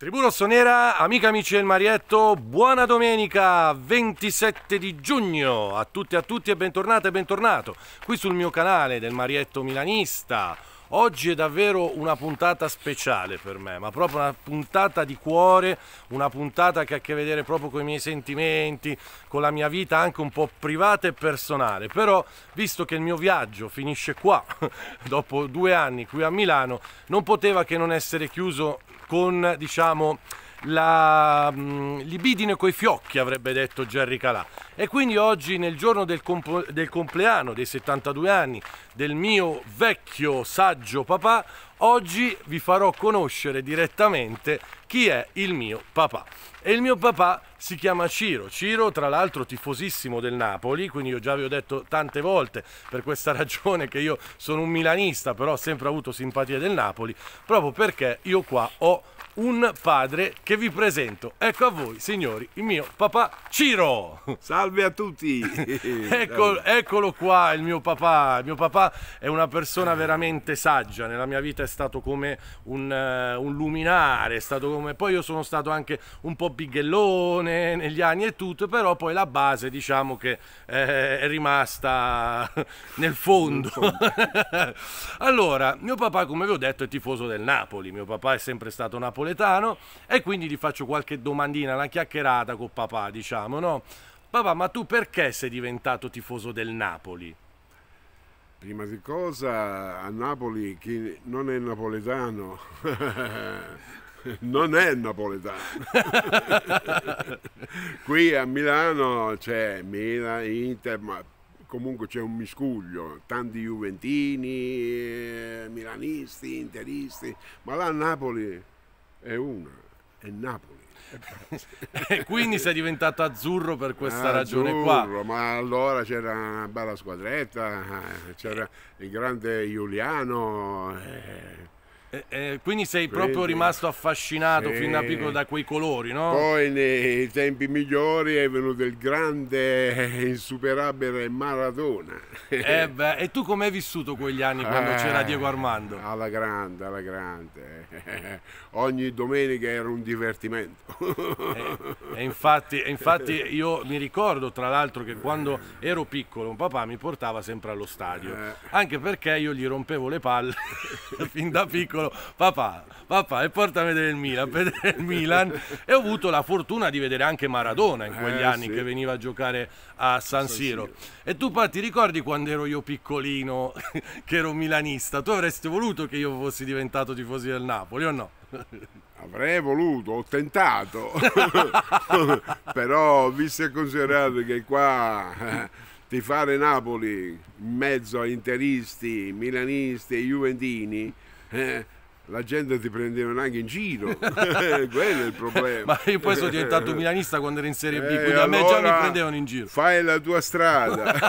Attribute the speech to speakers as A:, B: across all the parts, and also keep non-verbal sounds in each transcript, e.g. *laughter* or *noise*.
A: Tribù Rossonera, amica amici del Marietto, buona domenica 27 di giugno a tutti e a tutti e bentornate e bentornato qui sul mio canale del Marietto Milanista. Oggi è davvero una puntata speciale per me, ma proprio una puntata di cuore, una puntata che ha a che vedere proprio con i miei sentimenti, con la mia vita anche un po' privata e personale. Però, visto che il mio viaggio finisce qua, *laughs* dopo due anni qui a Milano, non poteva che non essere chiuso con diciamo la mh, mm, libidine coi fiocchi avrebbe detto Jerry Calà e quindi oggi nel giorno del, comp del compleanno dei 72 anni del mio vecchio saggio papà Oggi vi farò conoscere direttamente chi è il mio papà. E il mio papà si chiama Ciro. Ciro, tra l'altro, tifosissimo del Napoli, quindi io già vi ho detto tante volte per questa *laughs* ragione che io sono un milanista, però ho sempre avuto simpatia del Napoli, proprio perché io qua ho un padre che vi presento. Ecco a voi, signori, il mio papà Ciro. Salve a tutti. *laughs* Eccolo, eccolo qua, il mio papà. Il mio papà è una persona veramente saggia, nella mia vita è stato come un, uh, un luminare, è stato come... Poi io sono stato anche un po' bighellone negli anni e tutto, però poi la base diciamo che eh, è rimasta *laughs* nel fondo. *laughs* allora, mio papà come vi ho detto è tifoso del Napoli, mio papà è sempre stato napoletano e quindi gli faccio qualche domandina, una chiacchierata con papà diciamo, no? Papà, ma tu perché sei diventato tifoso del Napoli? Prima di
B: cosa, a Napoli chi non è napoletano *laughs* non è napoletano. *laughs* Qui a Milano c'è Milan, Inter, ma comunque c'è un miscuglio, tanti juventini, eh, milanisti, interisti, ma là a Napoli è
A: una, è Napoli. *laughs* e quindi sei diventato azzurro per questa ah, ragione azzurro, qua.
B: Ma allora c'era una bella squadretta, c'era il grande Giuliano. Eh
A: eh, eh, quindi sei quindi, proprio rimasto affascinato sì. fin da piccolo da quei colori, no? Poi
B: nei tempi migliori è venuto il grande, eh, insuperabile Maradona. Eh
A: beh, e tu come hai vissuto quegli anni quando c'era ah, Diego
B: Armando? Alla grande, alla grande. *laughs* Ogni domenica era un divertimento. Eh,
A: e, infatti, infatti, io mi ricordo tra l'altro che quando ero piccolo un papà mi portava sempre allo stadio, eh. anche perché io gli rompevo le palle *laughs* fin da piccolo piccolo, papà, papà, e porta a vedere il Milan, vedere il Milan. E ho avuto la fortuna di vedere anche Maradona in quegli eh, anni sì. che veniva a giocare a San, San Siro. Siro. E tu, Pat, ti ricordi quando ero io piccolino, *laughs* che ero milanista? Tu avresti voluto che io fossi diventato tifosi del Napoli o no?
B: Avrei voluto, ho tentato, *laughs* però visto e considerato che qua eh, ti fare Napoli in mezzo a interisti, milanisti e juventini えー la gente ti prendeva anche in giro, *laughs* *laughs* quello è il problema. Ma io poi sono diventato eh. milanista quando ero in Serie B, eh, quindi a me già mi prendevano
A: in giro. Fai la tua strada.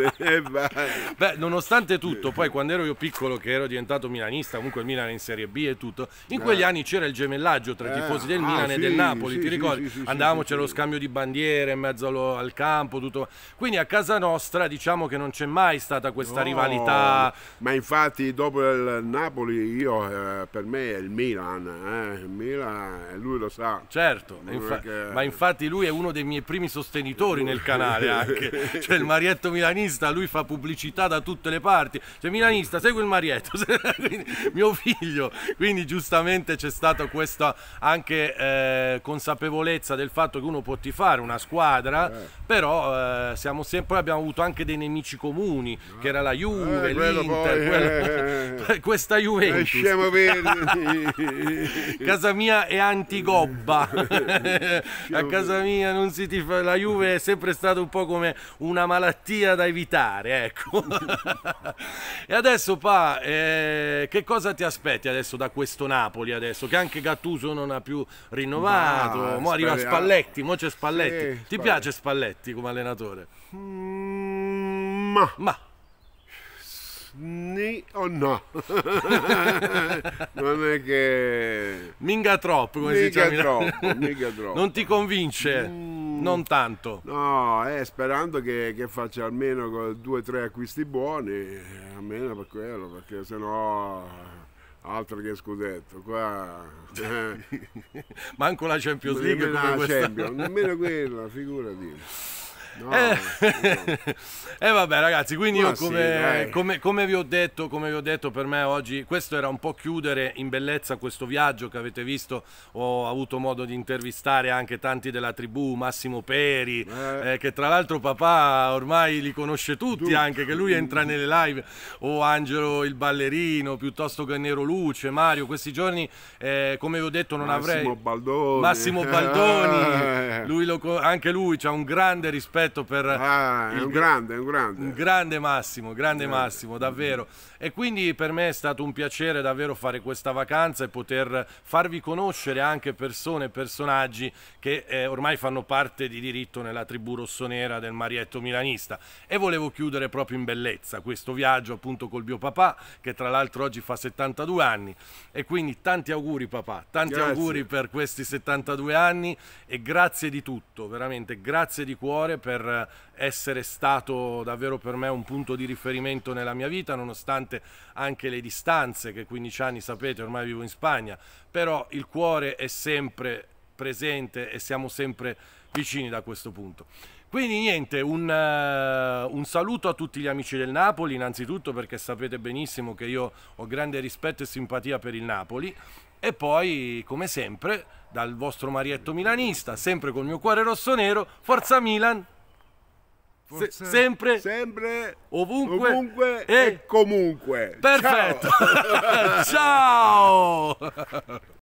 A: *laughs* Beh, nonostante tutto, eh. poi quando ero io piccolo che ero diventato milanista, comunque il Milan in Serie B e tutto, in eh. quegli ah. anni c'era il gemellaggio tra i tifosi del ah, Milan sì, e del Napoli, sì, ti ricordi? Sì, Andavamo, c'era lo scambio di bandiere in mezzo allo, al campo, tutto. Quindi a casa nostra diciamo che non c'è mai stata questa no, rivalità.
B: Ma infatti dopo il Napoli io eh, per me è il Milan, eh. il
A: Milan eh, lui lo sa. Certo, infa- che... ma infatti lui è uno dei miei primi sostenitori nel canale *laughs* anche, cioè il Marietto Milanista, lui fa pubblicità da tutte le parti, cioè Milanista segue il Marietto, *laughs* mio figlio, quindi giustamente c'è stata questa anche eh, consapevolezza del fatto che uno può tifare una squadra, eh. però siamo sempre, abbiamo avuto anche dei nemici comuni, che era la Juve, l'Inter, poi, quella... *laughs* questa Juventus stiamo per... *laughs* casa mia è antigobba. *laughs* *laughs* a casa mia non si ti fa. La Juve è sempre stata un po' come una malattia da evitare, ecco. e adesso, Pa, eh, che cosa ti aspetti adesso da questo Napoli adesso? Che anche Gattuso non ha più rinnovato. Ma, mo arriva Spalletti, mo c'è Spalletti. Eh, ti Spalletti. piace Spalletti come allenatore?
B: Mm, ma... ma Sni o no? *laughs* non è che... Minga troppo, come mica si dice. Troppo, mica troppo. Non ti convince? Mm, non tanto. No, eh, sperando che, che faccia almeno due o tre acquisti buoni, eh, almeno per quello, perché sennò... Eh, altro che scudetto, qua eh.
A: *laughs* manco la Champions League. Nemmeno la Champions, nemmeno
B: quella, figurati. *laughs*
A: e eh, *laughs* eh, vabbè ragazzi, quindi io come, sì, come, come, vi detto, come, vi ho detto, per me oggi questo era un po' chiudere in bellezza questo viaggio che avete visto, ho avuto modo di intervistare anche tanti della tribù, Massimo Peri, eh. eh che tra l'altro papà ormai li conosce tutti Duc. anche, che lui entra nelle live, o Angelo il ballerino, piuttosto che Nero Luce, Mario, questi giorni come vi ho detto non Massimo avrei... Baldoni. Massimo Baldoni, *laughs* lui lo, anche lui c'ha un grande rispetto rispetto per... Ah, è un grande, è un grande. Un grande Massimo, grande eh. Massimo, davvero. Mm. E quindi per me è stato un piacere davvero fare questa vacanza e poter farvi conoscere anche persone e personaggi che eh, ormai fanno parte di diritto nella tribù rossonera del Marietto Milanista. E volevo chiudere proprio in bellezza questo viaggio appunto col mio papà, che tra l'altro oggi fa 72 anni. E quindi tanti auguri papà, tanti grazie. auguri per questi 72 anni e grazie di tutto, veramente grazie di cuore per per essere stato davvero per me un punto di riferimento nella mia vita, nonostante anche le distanze che 15 anni sapete, ormai vivo in Spagna, però il cuore è sempre presente e siamo sempre vicini da questo punto. Quindi niente, un, uh, un, saluto a tutti gli amici del Napoli, innanzitutto perché sapete benissimo che io ho grande rispetto e simpatia per il Napoli e poi, come sempre, dal vostro Marietto Milanista, sempre col mio cuore rosso-nero, Forza Milan! Se, sempre, sempre, ovunque, ovunque e, e
B: comunque. Perfetto. Ciao. *laughs* Ciao. *laughs*